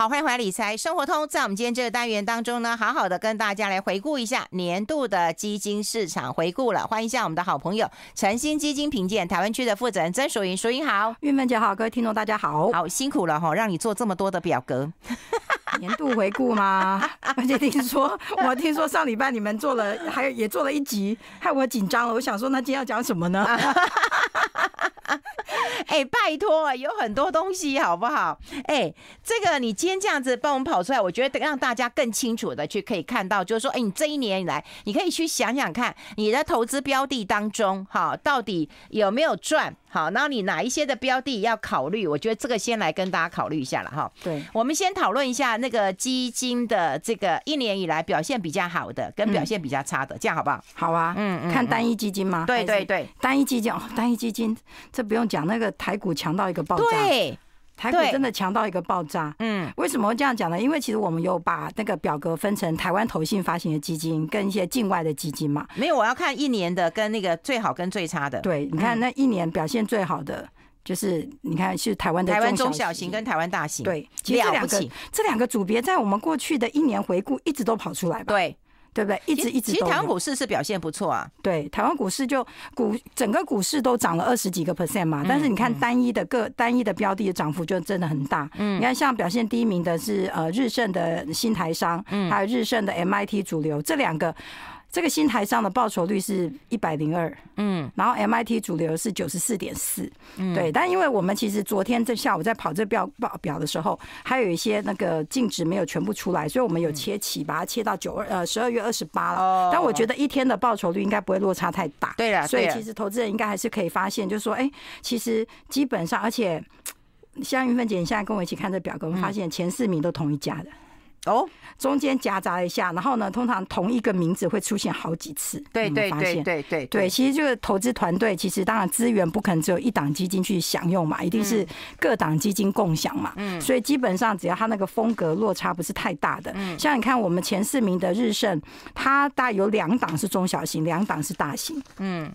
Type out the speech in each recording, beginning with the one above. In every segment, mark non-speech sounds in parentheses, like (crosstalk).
好，欢迎回来理财生活通。在我们今天这个单元当中呢，好好的跟大家来回顾一下年度的基金市场回顾了。欢迎一下我们的好朋友诚心基金评鉴台湾区的负责人曾淑英，淑英好，玉曼姐好，各位听众大家好，好辛苦了哈，让你做这么多的表格，(laughs) 年度回顾吗？而且听说我听说上礼拜你们做了，还也做了一集，害我紧张了。我想说，那今天要讲什么呢？(laughs) (laughs) 哎，拜托，有很多东西好不好？哎，这个你今天这样子帮我们跑出来，我觉得让大家更清楚的去可以看到，就是说，哎，你这一年以来，你可以去想想看，你的投资标的当中，哈，到底有没有赚？好，那你哪一些的标的要考虑？我觉得这个先来跟大家考虑一下了哈。对，我们先讨论一下那个基金的这个一年以来表现比较好的跟表现比较差的，这样好不好？好啊，嗯嗯，看单一基金吗？对对对，单一基金哦，单一基金这不用讲，那个台股强到一个爆炸。台股真的强到一个爆炸，嗯，为什么会这样讲呢？因为其实我们有把那个表格分成台湾投信发行的基金跟一些境外的基金嘛。没有，我要看一年的跟那个最好跟最差的。对，你看那一年表现最好的就是你看是台湾的台湾中小型跟台湾大型，对，其实这两个这两个组别在我们过去的一年回顾一直都跑出来。对。对不对？一直一直。其实台湾股市是表现不错啊。对，台湾股市就股整个股市都涨了二十几个 percent 嘛。但是你看单一的个单一的标的的涨幅就真的很大。嗯，你看像表现第一名的是呃日盛的新台商，嗯，还有日盛的 M I T 主流这两个。这个新台上的报酬率是一百零二，嗯，然后 MIT 主流是九十四点四，对。但因为我们其实昨天在下午在跑这表报表的时候，还有一些那个净值没有全部出来，所以我们有切起把它切到九二呃十二月二十八了。但我觉得一天的报酬率应该不会落差太大，对啊。所以其实投资人应该还是可以发现，就是说，哎，其实基本上，而且像云芬姐，你现在跟我一起看这表格，我发现前四名都同一家的。哦，中间夹杂一下，然后呢，通常同一个名字会出现好几次，对对对对对，对，其实就是投资团队，其实当然资源不可能只有一档基金去享用嘛，一定是各档基金共享嘛，嗯，所以基本上只要它那个风格落差不是太大的，嗯，像你看我们前四名的日盛，它概有两档是中小型，两档是大型，嗯。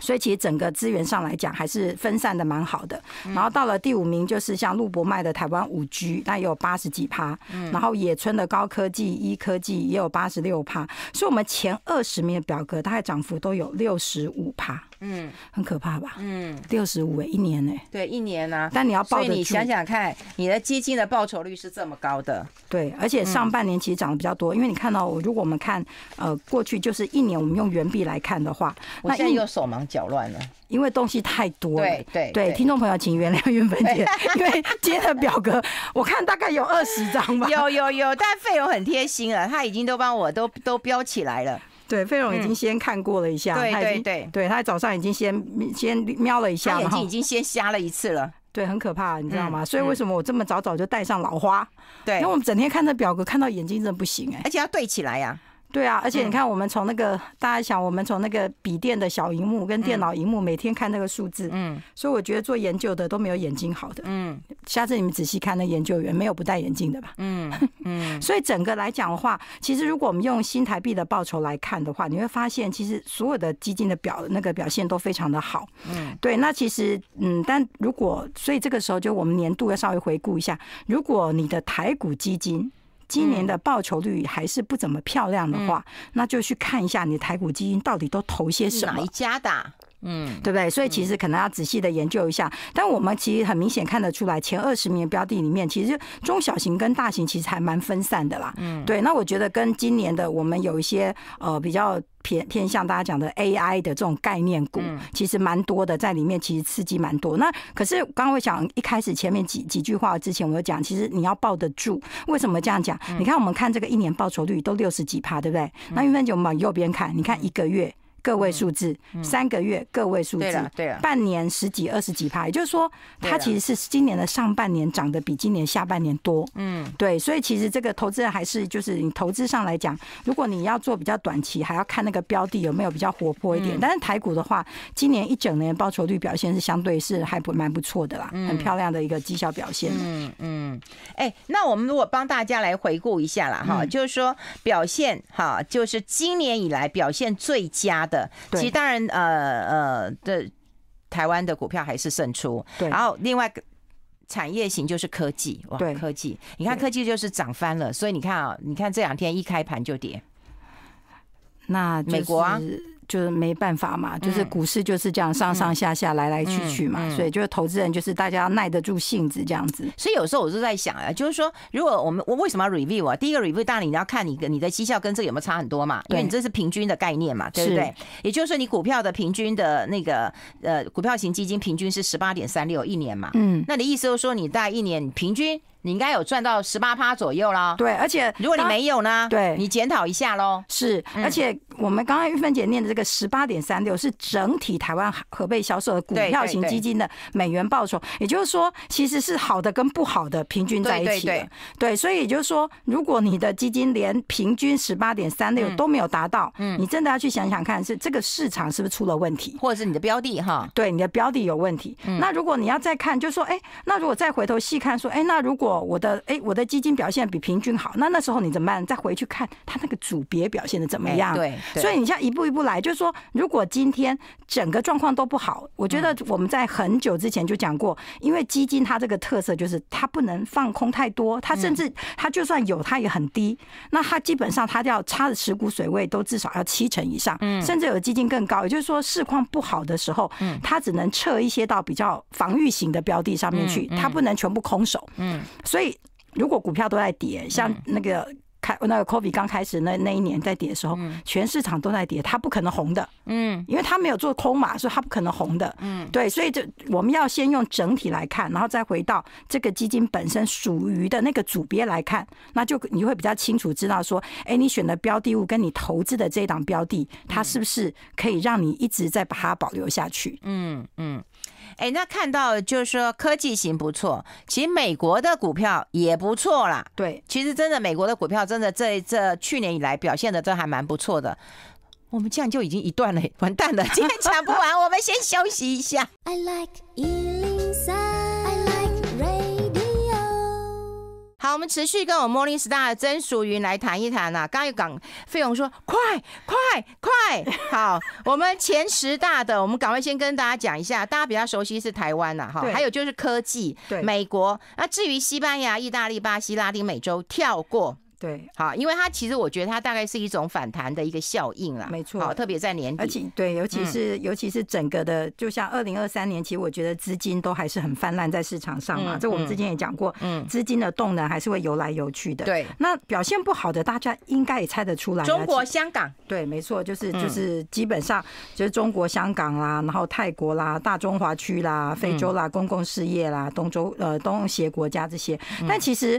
所以其实整个资源上来讲，还是分散的蛮好的。然后到了第五名就是像陆博迈的台湾五 G，那也有八十几趴。然后野村的高科技、一科技也有八十六趴。所以我们前二十名的表格，大概涨幅都有六十五趴。嗯，很可怕吧？嗯，六十五哎，一年呢？对，一年呢。但你要报，所以你想想看，你的基金的报酬率是这么高的。对，而且上半年其实涨得比较多，因为你看到，如果我们看呃过去就是一年，我们用元币来看的话，我现在又手忙脚乱了，因为东西太多了。对对对，听众朋友，请原谅云芬姐，(laughs) 因为今天的表格我看大概有二十张吧。(laughs) 有有有，但费用很贴心啊，他已经都帮我都都标起来了。对，费龙已经先看过了一下，他已经对，对他早上已经先先瞄了一下，眼睛已经先瞎了一次了，对，很可怕，你知道吗？所以为什么我这么早早就戴上老花？对，因为我们整天看着表格，看到眼睛真的不行哎，而且要对起来呀。对啊，而且你看，我们从那个大家想，我们从那个笔电的小荧幕跟电脑荧幕每天看那个数字，嗯，所以我觉得做研究的都没有眼睛好的，嗯，下次你们仔细看那研究员，没有不戴眼镜的吧，嗯嗯，(laughs) 所以整个来讲的话，其实如果我们用新台币的报酬来看的话，你会发现其实所有的基金的表那个表现都非常的好，嗯，对，那其实嗯，但如果所以这个时候就我们年度要稍微回顾一下，如果你的台股基金。今年的报酬率还是不怎么漂亮的话，那就去看一下你台股基金到底都投些什么一家的。嗯，对不对？所以其实可能要仔细的研究一下。但我们其实很明显看得出来，前二十名的标的里面，其实中小型跟大型其实还蛮分散的啦。嗯，对。那我觉得跟今年的我们有一些呃比较偏偏向大家讲的 AI 的这种概念股，其实蛮多的在里面，其实刺激蛮多。那可是刚我想一开始前面几几句话之前我讲，其实你要抱得住。为什么这样讲？你看我们看这个一年报酬率都六十几趴，对不对？那月份就我们往右边看，你看一个月。个位数字三个月个位数字，对啊，半年十几二十几趴，也就是说，它其实是今年的上半年涨得比今年下半年多，嗯，对，所以其实这个投资人还是就是你投资上来讲，如果你要做比较短期，还要看那个标的有没有比较活泼一点。但是台股的话，今年一整年报酬率表现是相对是还不蛮不错的啦，很漂亮的一个绩效表现。嗯嗯，哎，那我们如果帮大家来回顾一下了哈，就是说表现哈，就是今年以来表现最佳。其实当然，呃呃的台湾的股票还是胜出，然后另外产业型就是科技，哇，科技，你看科技就是涨翻了，所以你看啊，你看这两天一开盘就跌，那美国。啊，就是没办法嘛，就是股市就是这样上上下下来来去去嘛，所以就是投资人就是大家要耐得住性子这样子。所以有时候我是在想啊，就是说如果我们我为什么要 review 啊？第一个 review 当然你要看你你的绩效跟这个有没有差很多嘛，因为你这是平均的概念嘛，对不对？也就是说你股票的平均的那个呃股票型基金平均是十八点三六一年嘛，嗯，那你意思就是说你大概一年平均。你应该有赚到十八趴左右啦。对，而且如果你没有呢？对，你检讨一下喽。是，而且我们刚刚玉芬姐念的这个十八点三六是整体台湾合贝销售的股票型基金的美元报酬，也就是说，其实是好的跟不好的平均在一起的。对，所以也就是说，如果你的基金连平均十八点三六都没有达到，嗯，你真的要去想想看，是这个市场是不是出了问题，或者是你的标的哈？对，你的标的有问题。那如果你要再看，就说，哎，那如果再回头细看，说，哎，那如果我的哎，我的基金表现比平均好，那那时候你怎么办？再回去看它那个组别表现的怎么样？对，所以你像一步一步来，就是说，如果今天整个状况都不好，我觉得我们在很久之前就讲过，因为基金它这个特色就是它不能放空太多，它甚至它就算有，它也很低。那它基本上它要差的持股水位都至少要七成以上，甚至有的基金更高。也就是说，市况不好的时候，它只能撤一些到比较防御型的标的上面去，它不能全部空手。嗯。所以，如果股票都在跌，像那个开那个 COVID 刚开始那那一年在跌的时候，全市场都在跌，它不可能红的。嗯，因为它没有做空嘛，所以它不可能红的。嗯，对，所以这我们要先用整体来看，然后再回到这个基金本身属于的那个组别来看，那就你会比较清楚知道说，哎，你选的标的物跟你投资的这一档标的，它是不是可以让你一直在把它保留下去？嗯嗯。哎，那看到就是说科技型不错，其实美国的股票也不错啦。对，其实真的美国的股票真的这这去年以来表现的真还蛮不错的。我们这样就已经一段了，完蛋了，今天抢不完，(laughs) 我们先休息一下。I like you. 好，我们持续跟我们 Morning Star 的曾淑云来谈一谈啊。刚有讲，费用说快快快！好，我们前十大的，我们赶快先跟大家讲一下，大家比较熟悉是台湾呐，哈，还有就是科技，对，美国。那至于西班牙、意大利、巴西、拉丁美洲，跳过。对，好，因为它其实我觉得它大概是一种反弹的一个效应啦，没错，特别在年底，而且对，尤其是尤其是整个的，就像二零二三年，其实我觉得资金都还是很泛滥在市场上嘛，这我们之前也讲过，嗯，资金的动能还是会游来游去的，对。那表现不好的，大家应该也猜得出来，中国香港，对，没错，就是就是基本上就是中国香港啦，然后泰国啦，大中华区啦，非洲啦，公共事业啦，东洲呃东协国家这些，但其实。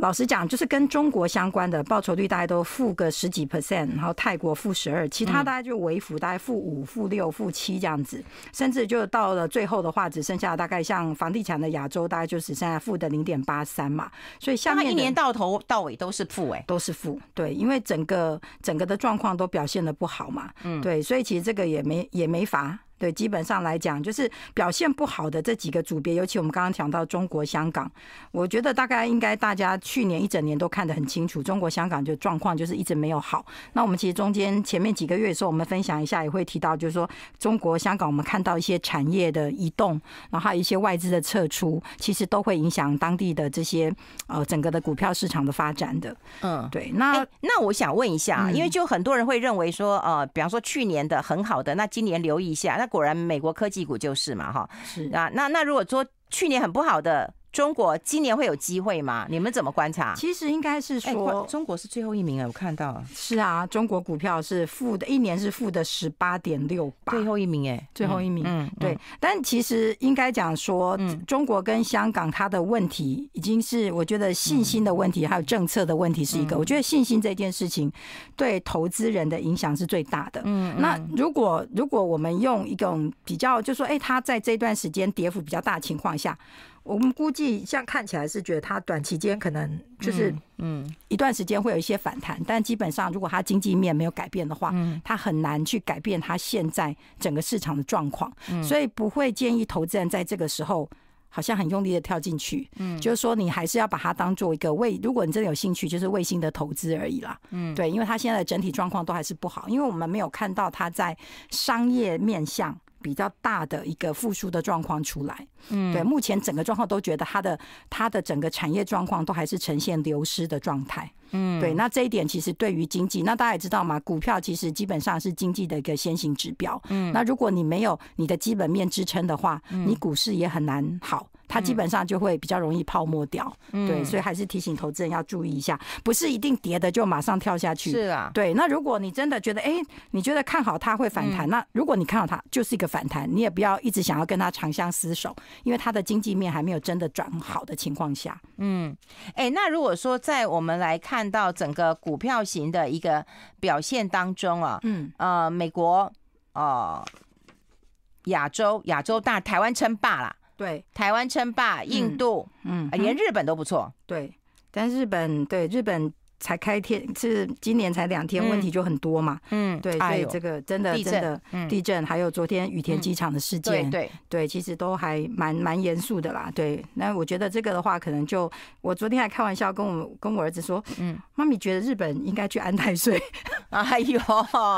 老实讲，就是跟中国相关的报酬率大概都负个十几 percent，然后泰国负十二，其他大概就微负，大概负五、负六、负七这样子，甚至就到了最后的话，只剩下大概像房地产的亚洲，大概就只剩下负的零点八三嘛。所以下面一年到头到尾都是负哎，都是负对，因为整个整个的状况都表现的不好嘛。嗯，对，所以其实这个也没也没法。对，基本上来讲，就是表现不好的这几个组别，尤其我们刚刚讲到中国香港，我觉得大概应该大家去年一整年都看得很清楚，中国香港就状况就是一直没有好。那我们其实中间前面几个月的时候，我们分享一下也会提到，就是说中国香港我们看到一些产业的移动，然后还有一些外资的撤出，其实都会影响当地的这些呃整个的股票市场的发展的。嗯，对。那那我想问一下，因为就很多人会认为说，呃，比方说去年的很好的，那今年留意一下那。果然，美国科技股就是嘛，哈，是啊，那那如果说去年很不好的。中国今年会有机会吗？你们怎么观察？其实应该是说，中国是最后一名啊，我看到了。是啊，中国股票是负的，一年是负的十八点六八。最后一名，哎，最后一名。嗯，对。但其实应该讲说，中国跟香港，它的问题已经是我觉得信心的问题，还有政策的问题是一个。我觉得信心这件事情对投资人的影响是最大的。嗯，那如果如果我们用一种比较，就说，哎，它在这段时间跌幅比较大情况下。我们估计，像看起来是觉得它短期间可能就是，嗯，一段时间会有一些反弹，但基本上如果它经济面没有改变的话，嗯，它很难去改变它现在整个市场的状况，嗯，所以不会建议投资人在这个时候好像很用力的跳进去，嗯，就是说你还是要把它当做一个卫，如果你真的有兴趣，就是卫星的投资而已啦，嗯，对，因为它现在的整体状况都还是不好，因为我们没有看到它在商业面向。比较大的一个复苏的状况出来，嗯，对，目前整个状况都觉得它的它的整个产业状况都还是呈现流失的状态，嗯，对，那这一点其实对于经济，那大家也知道嘛，股票其实基本上是经济的一个先行指标，嗯，那如果你没有你的基本面支撑的话，你股市也很难好。它基本上就会比较容易泡沫掉，对，所以还是提醒投资人要注意一下，不是一定跌的就马上跳下去，是啊，对。那如果你真的觉得，哎，你觉得看好它会反弹，那如果你看好它就是一个反弹，你也不要一直想要跟它长相厮守，因为它的经济面还没有真的转好的情况下，嗯，哎，那如果说在我们来看到整个股票型的一个表现当中啊，嗯，呃，美国，呃，亚洲，亚洲大台湾称霸了。对，台湾称霸印度，嗯，连日本都不错。对，但日本对日本。才开天是今年才两天，问题就很多嘛。嗯，对，所以这个真的真的地震，还有昨天羽田机场的事件，对对，其实都还蛮蛮严肃的啦。对，那我觉得这个的话，可能就我昨天还开玩笑跟我跟我儿子说，嗯，妈咪觉得日本应该去安泰睡。(laughs) 哎呦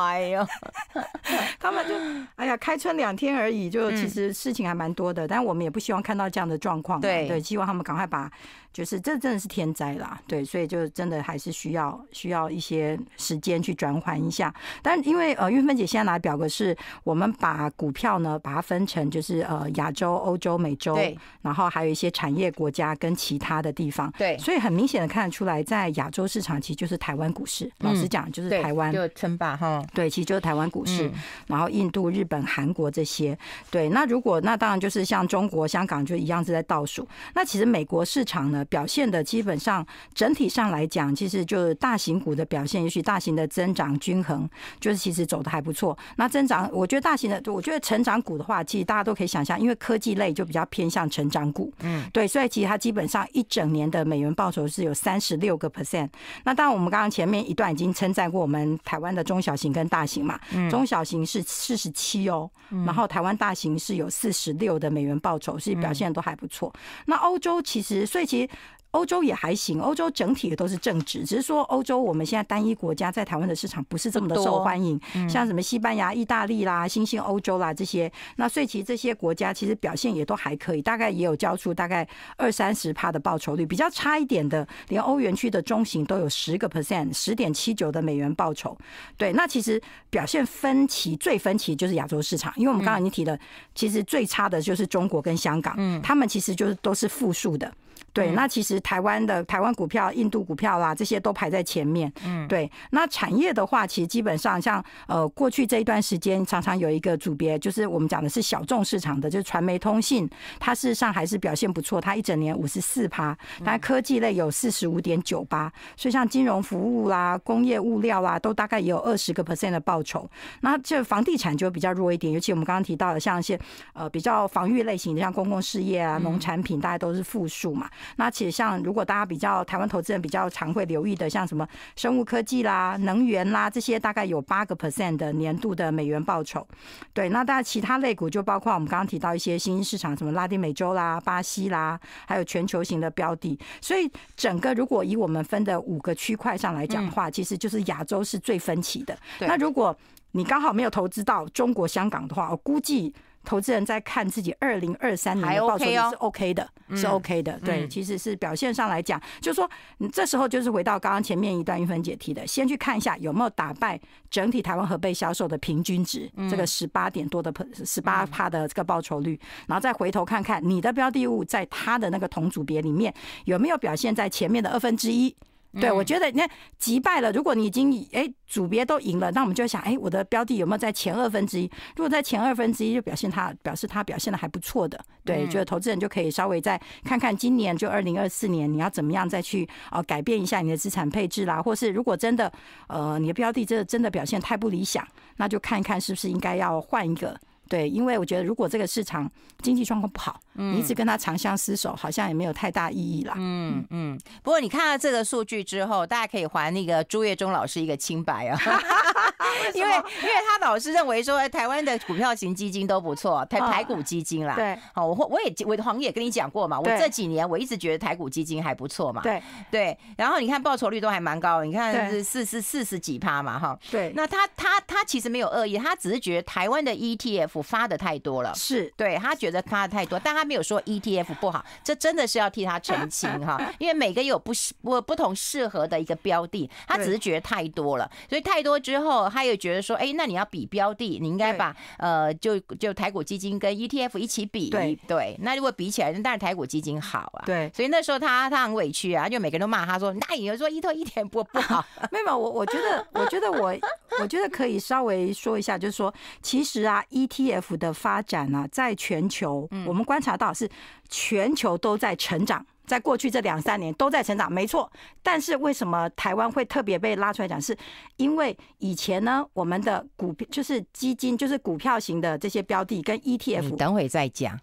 哎呦，(laughs) 他们就哎呀，开春两天而已，就其实事情还蛮多的，但我们也不希望看到这样的状况。对对，希望他们赶快把。就是这真的是天灾啦，对，所以就真的还是需要需要一些时间去转换一下。但因为呃，玉芬姐现在拿表格是，我们把股票呢把它分成就是呃亚洲、欧洲、美洲，对，然后还有一些产业国家跟其他的地方，对，所以很明显的看得出来，在亚洲市场其实就是台湾股市，老实讲就是台湾就称霸哈，对，其实就是台湾股市，然后印度、日本、韩国这些，对，那如果那当然就是像中国、香港就一样是在倒数。那其实美国市场呢？表现的基本上整体上来讲，其实就是大型股的表现，也许大型的增长均衡就是其实走的还不错。那增长，我觉得大型的，我觉得成长股的话，其实大家都可以想象，因为科技类就比较偏向成长股，嗯，对，所以其实它基本上一整年的美元报酬是有三十六个 percent。那然，我们刚刚前面一段已经称赞过我们台湾的中小型跟大型嘛，中小型是四十七哦，然后台湾大型是有四十六的美元报酬，所以表现都还不错。那欧洲其实，所以其实。欧洲也还行，欧洲整体也都是正值，只是说欧洲我们现在单一国家在台湾的市场不是这么的受欢迎，像什么西班牙、意大利啦、新兴欧洲啦这些，那所以其实这些国家其实表现也都还可以，大概也有交出大概二三十帕的报酬率，比较差一点的，连欧元区的中型都有十个 percent，十点七九的美元报酬。对，那其实表现分歧最分歧就是亚洲市场，因为我们刚刚已经提了，其实最差的就是中国跟香港，他们其实就是都是负数的。对，那其实台湾的台湾股票、印度股票啦，这些都排在前面。嗯，对。那产业的话，其实基本上像呃过去这一段时间，常常有一个组别，就是我们讲的是小众市场的，就是传媒通信，它事实上还是表现不错，它一整年五十四趴。但科技类有四十五点九八，所以像金融服务啦、工业物料啦，都大概也有二十个 percent 的报酬。那这房地产就比较弱一点，尤其我们刚刚提到的，像一些呃比较防御类型的，像公共事业啊、农产品，大家都是负数嘛。那且像如果大家比较台湾投资人比较常会留意的，像什么生物科技啦、能源啦这些，大概有八个 percent 的年度的美元报酬。对，那当然其他类股就包括我们刚刚提到一些新兴市场，什么拉丁美洲啦、巴西啦，还有全球型的标的。所以整个如果以我们分的五个区块上来讲的话，其实就是亚洲是最分歧的。那如果你刚好没有投资到中国香港的话，我估计。投资人在看自己二零二三年的报酬率是 OK 的，是 OK 的，对，其实是表现上来讲，就是说，你这时候就是回到刚刚前面一段玉分解提的，先去看一下有没有打败整体台湾核被销售的平均值，这个十八点多的、十八帕的这个报酬率，然后再回头看看你的标的物在它的那个同组别里面有没有表现，在前面的二分之一。对，我觉得那击败了，如果你已经哎组别都赢了，那我们就想，哎，我的标的有没有在前二分之一？如果在前二分之一，就表现它表示它表现的还不错的，对，觉得投资人就可以稍微再看看今年就二零二四年你要怎么样再去啊改变一下你的资产配置啦，或是如果真的呃你的标的这真的表现太不理想，那就看一看是不是应该要换一个。对，因为我觉得如果这个市场经济状况不好，你一直跟他长相厮守，好像也没有太大意义了。嗯嗯。不过你看到这个数据之后，大家可以还那个朱月忠老师一个清白啊，(laughs) 因为因为他老是认为说台湾的股票型基金都不错，台台股基金啦，对，好，我我也我的也跟你讲过嘛，我这几年我一直觉得台股基金还不错嘛，对对。然后你看报酬率都还蛮高，你看是四四四十几趴嘛，哈。对。那他他他其实没有恶意，他只是觉得台湾的 ETF。发的太多了，是对他觉得发的太多，但他没有说 ETF 不好，这真的是要替他澄清哈，(laughs) 因为每个有不不不同适合的一个标的，他只是觉得太多了，所以太多之后他又觉得说，哎，那你要比标的，你应该把呃，就就台股基金跟 ETF 一起比，对，那如果比起来，当然台股基金好啊，对，所以那时候他他很委屈啊，就每个人都骂他说，那你又说 ETF 一点不好，(laughs) 没有，我我觉得我觉得我我觉得可以稍微说一下，就是说其实啊 ETF。F 的发展呢，在全球，我们观察到是全球都在成长，在过去这两三年都在成长，没错。但是为什么台湾会特别被拉出来讲？是因为以前呢，我们的股就是基金，就是股票型的这些标的跟 ETF，等会再讲。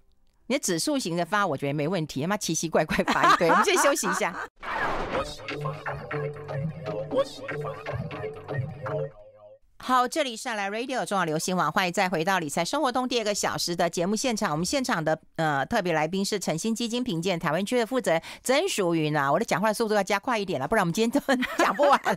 你的指数型的发，我觉得没问题。他妈奇奇怪怪发一堆，(laughs) 我们先休息一下。好，这里是来 Radio 重要流行网，欢迎再回到理财生活通第二个小时的节目现场。我们现场的呃特别来宾是诚心基金评鉴台湾区的负责人曾淑云呐。我的讲话速度要加快一点了，不然我们今天都 (laughs) 讲不完了，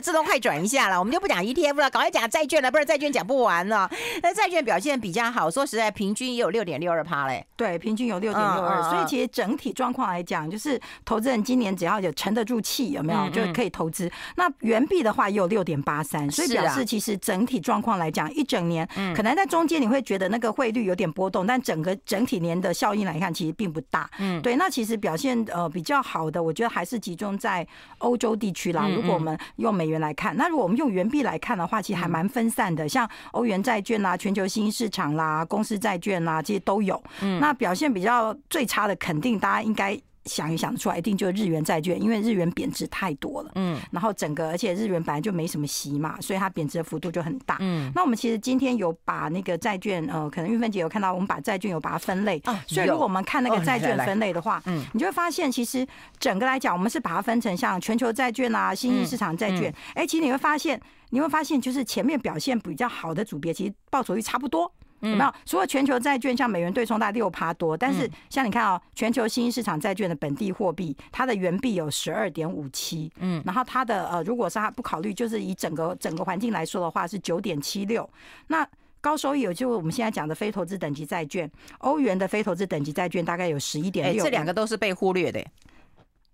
自动快转一下了。我们就不讲 ETF 了，赶快讲债券了，不然债券讲不完了。那债券表现比较好，说实在，平均也有六点六二趴嘞。对，平均有六点六二，所以其实整体状况来讲，就是投资人今年只要有沉得住气，有没有就可以投资。那原币的话也有六点八三，所以表示其是整体状况来讲，一整年，嗯，可能在中间你会觉得那个汇率有点波动，但整个整体年的效应来看，其实并不大，嗯，对。那其实表现呃比较好的，我觉得还是集中在欧洲地区啦。如果我们用美元来看，那如果我们用元币来看的话，其实还蛮分散的，像欧元债券啦、全球新兴市场啦、公司债券啦，这些都有。嗯，那表现比较最差的，肯定大家应该。想一想得出来，一定就是日元债券，因为日元贬值太多了。嗯，然后整个而且日元本来就没什么息嘛，所以它贬值的幅度就很大。嗯，那我们其实今天有把那个债券，呃，可能玉芬姐有看到，我们把债券有把它分类。啊，所以如果我们看那个债券分类的话，嗯，你就会发现其实整个来讲，我们是把它分成像全球债券啊、新兴市场债券。哎，其实你会发现，你会发现就是前面表现比较好的组别，其实报酬率差不多。有没有？除了全球债券，像美元对冲大六趴多，但是像你看啊，全球新兴市场债券的本地货币，它的元币有十二点五七，嗯，然后它的呃，如果是它不考虑，就是以整个整个环境来说的话，是九点七六。那高收益有，就我们现在讲的非投资等级债券，欧元的非投资等级债券大概有十一点六。这两个都是被忽略的。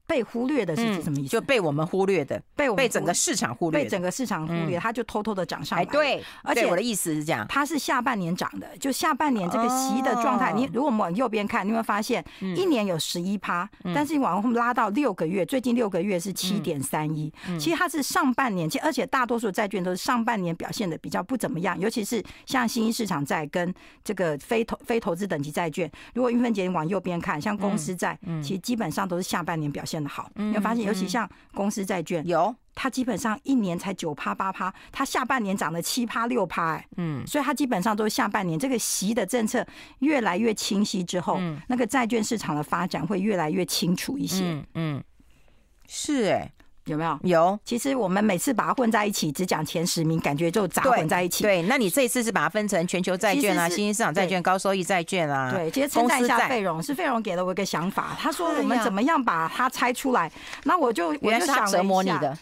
被忽略的是什么意思？就被我们忽略的，被被整个市场忽略，被整个市场忽略，它就偷偷的涨上来了。对，而且我的意思是这样，它是下半年涨的，就下半年这个息的状态。你如果我们往右边看，你会发现一年有十一趴，但是你往后拉到六个月，最近六个月是七点三一。其实它是上半年，其而且大多数债券都是上半年表现的比较不怎么样，尤其是像新兴市场债跟这个非投非投资等级债券。如果分姐你往右边看，像公司债，其实基本上都是下半年表现。变得好，你会发现，尤其像公司债券，有它基本上一年才九趴八趴，它下半年涨了七趴六趴，嗯，所以它基本上都是下半年。这个习的政策越来越清晰之后，那个债券市场的发展会越来越清楚一些，嗯，是哎。有没有？有。其实我们每次把它混在一起，只讲前十名，感觉就杂混在一起。对，那你这次是把它分成全球债券啊、新兴市场债券、高收益债券啊。对，其实称赞一下费荣，是费荣给了我一个想法，他说我们怎么样把它拆出来。那我就我就想折磨你的。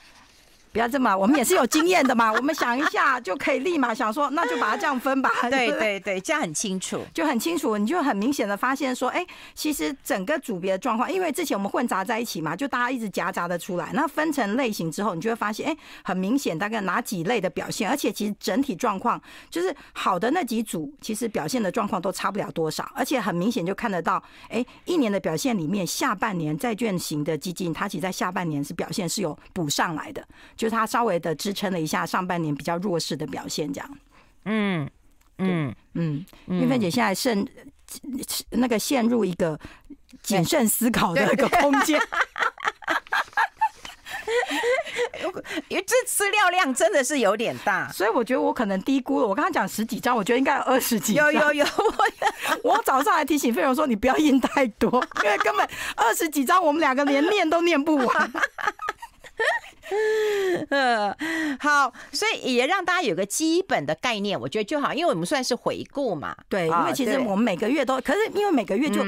不要这么，我们也是有经验的嘛。我们想一下就可以立马想说，那就把它这样分吧。对对对，这样很清楚，就很清楚。你就很明显的发现说，哎，其实整个组别的状况，因为之前我们混杂在一起嘛，就大家一直夹杂的出来。那分成类型之后，你就会发现，哎，很明显，大概哪几类的表现，而且其实整体状况，就是好的那几组，其实表现的状况都差不了多少。而且很明显就看得到，哎，一年的表现里面，下半年债券型的基金，它其实在下半年是表现是有补上来的。就是它稍微的支撑了一下上半年比较弱势的表现，这样。嗯嗯嗯，玉芬姐现在陷那个陷入一个谨慎思考的一个空间。因为这资料量真的是有点大，所以我觉得我可能低估了。我刚刚讲十几张，我觉得应该有二十几张。有有有，我 (laughs) 我早上还提醒费蓉说，你不要印太多，因为根本二十几张，我们两个连念都念不完。呃，(laughs) 好，所以也让大家有个基本的概念，我觉得就好，因为我们算是回顾嘛，对，因为其实我们每个月都，可是因为每个月就。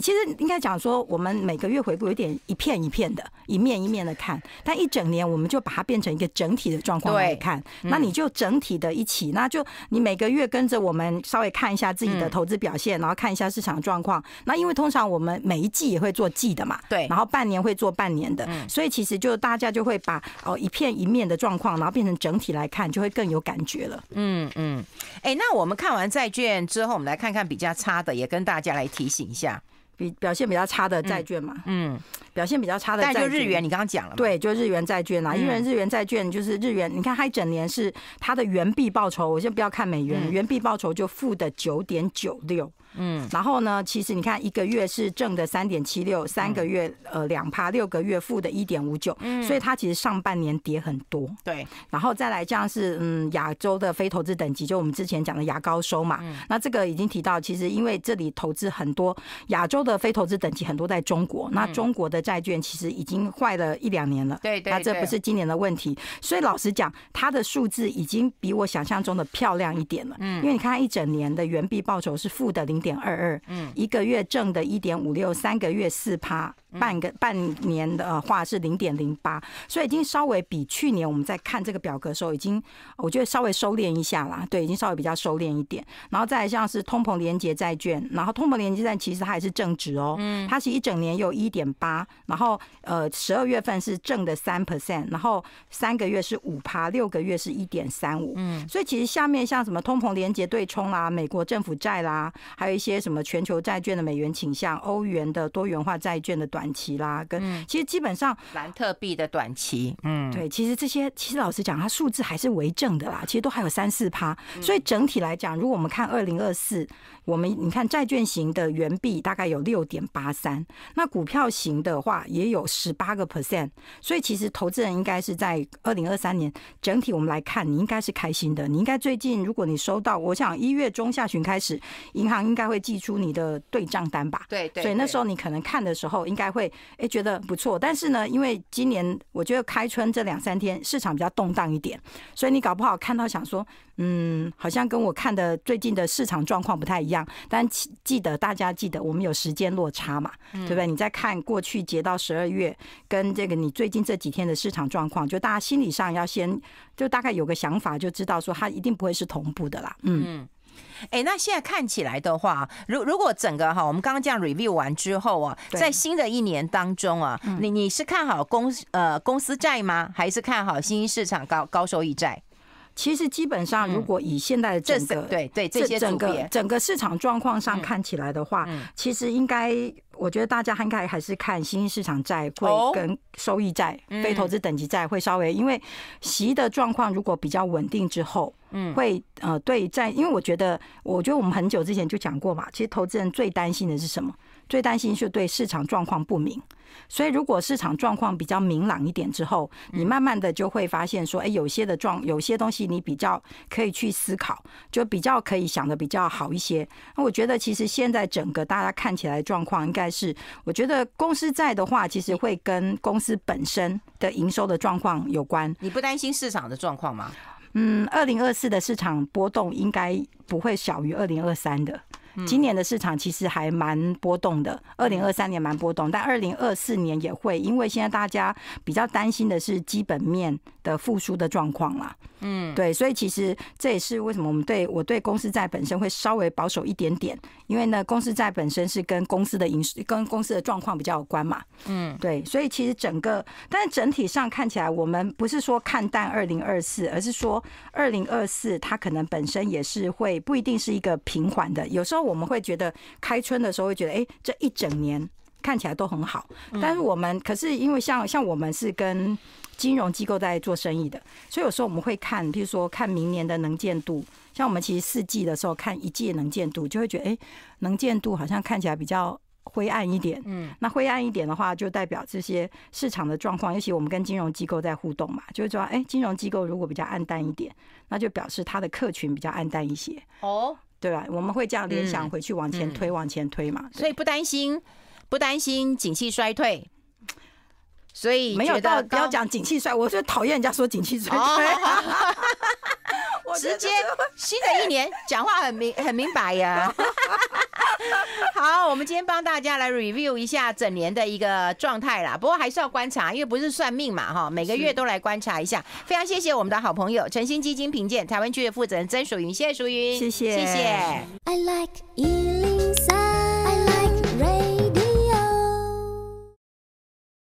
其实应该讲说，我们每个月回顾有点一片一片的、一面一面的看，但一整年我们就把它变成一个整体的状况来看。那你就整体的一起，那就你每个月跟着我们稍微看一下自己的投资表现，然后看一下市场状况。那因为通常我们每一季也会做季的嘛，对，然后半年会做半年的，所以其实就大家就会把哦一片一面的状况，然后变成整体来看，就会更有感觉了。嗯嗯，哎，那我们看完债券之后，我们来看看比较差的，也跟大家来提醒一下。比表现比较差的债券嘛，嗯，表现比较差的，债就日元，你刚刚讲了，对，就日元债券啊，因为日元债券就是日元，你看它一整年是它的元币报酬，我先不要看美元，元币报酬就负的九点九六，嗯，然后呢，其实你看一个月是正的三点七六，三个月呃两趴，六个月负的一点五九，嗯，所以它其实上半年跌很多，对，然后再来这样是嗯亚洲的非投资等级，就我们之前讲的牙膏收嘛，那这个已经提到，其实因为这里投资很多亚洲的。的非投资等级很多在中国，那中国的债券其实已经坏了一两年了。对对这不是今年的问题。所以老实讲，它的数字已经比我想象中的漂亮一点了。嗯，因为你看一整年的原币报酬是负的零点二二，嗯，一个月正的一点五六，三个月四趴。半个半年的话是零点零八，所以已经稍微比去年我们在看这个表格的时候，已经我觉得稍微收敛一下啦，对，已经稍微比较收敛一点。然后再像是通膨联结债券，然后通膨联结债其实它还是正值哦，嗯，它是一整年有一点八，然后呃十二月份是正的三 percent，然后三个月是五趴，六个月是一点三五，嗯，所以其实下面像什么通膨联结对冲啦，美国政府债啦，还有一些什么全球债券的美元倾向、欧元的多元化债券的短。短期啦，跟其实基本上兰特币的短期，嗯，对，其实这些其实老实讲，它数字还是为正的啦，其实都还有三四趴，所以整体来讲，如果我们看二零二四，我们你看债券型的原币大概有六点八三，那股票型的话也有十八个 percent，所以其实投资人应该是在二零二三年整体我们来看，你应该是开心的，你应该最近如果你收到，我想一月中下旬开始，银行应该会寄出你的对账单吧，对对，所以那时候你可能看的时候应该。会哎觉得不错，但是呢，因为今年我觉得开春这两三天市场比较动荡一点，所以你搞不好看到想说，嗯，好像跟我看的最近的市场状况不太一样。但记得大家记得我们有时间落差嘛，对不对？你再看过去截到十二月，跟这个你最近这几天的市场状况，就大家心理上要先就大概有个想法，就知道说它一定不会是同步的啦。嗯。哎，那现在看起来的话，如如果整个哈，我们刚刚这样 review 完之后啊，在新的一年当中啊，你你是看好公呃公司债吗，还是看好新兴市场高高收益债？其实基本上，如果以现在的整个对对这些整个整个市场状况上看起来的话，其实应该我觉得大家应该还是看新兴市场债会跟收益债、非投资等级债会稍微，因为息的状况如果比较稳定之后，嗯，会呃对在，因为我觉得我觉得我们很久之前就讲过嘛，其实投资人最担心的是什么？最担心是对市场状况不明，所以如果市场状况比较明朗一点之后，你慢慢的就会发现说，哎，有些的状，有些东西你比较可以去思考，就比较可以想的比较好一些。那我觉得其实现在整个大家看起来状况应该是，我觉得公司在的话，其实会跟公司本身的营收的状况有关。你不担心市场的状况吗？嗯，二零二四的市场波动应该不会小于二零二三的。今年的市场其实还蛮波动的，二零二三年蛮波动，但二零二四年也会，因为现在大家比较担心的是基本面的复苏的状况啦。嗯，对，所以其实这也是为什么我们对我对公司债本身会稍微保守一点点，因为呢，公司债本身是跟公司的盈跟公司的状况比较有关嘛。嗯，对，所以其实整个，但是整体上看起来，我们不是说看淡二零二四，而是说二零二四它可能本身也是会不一定是一个平缓的，有时候。我们会觉得开春的时候会觉得，哎，这一整年看起来都很好。但是我们可是因为像像我们是跟金融机构在做生意的，所以有时候我们会看，比如说看明年的能见度。像我们其实四季的时候看一季能见度，就会觉得，哎，能见度好像看起来比较灰暗一点。嗯，那灰暗一点的话，就代表这些市场的状况。尤其我们跟金融机构在互动嘛，就是说，哎，金融机构如果比较暗淡一点，那就表示它的客群比较暗淡一些。哦。对吧？我们会这样联想回去，往前推，往前推嘛。所以不担心，不担心景气衰退。所以没有到，不要讲景气衰，我最讨厌人家说景气衰。(laughs) 直接新的一年讲话很明很明白呀。(laughs) (laughs) 好，我们今天帮大家来 review 一下整年的一个状态啦。不过还是要观察，因为不是算命嘛，哈。每个月都来观察一下。非常谢谢我们的好朋友诚心基金评鉴台湾区的负责人曾淑云，谢谢淑云，谢谢。谢谢。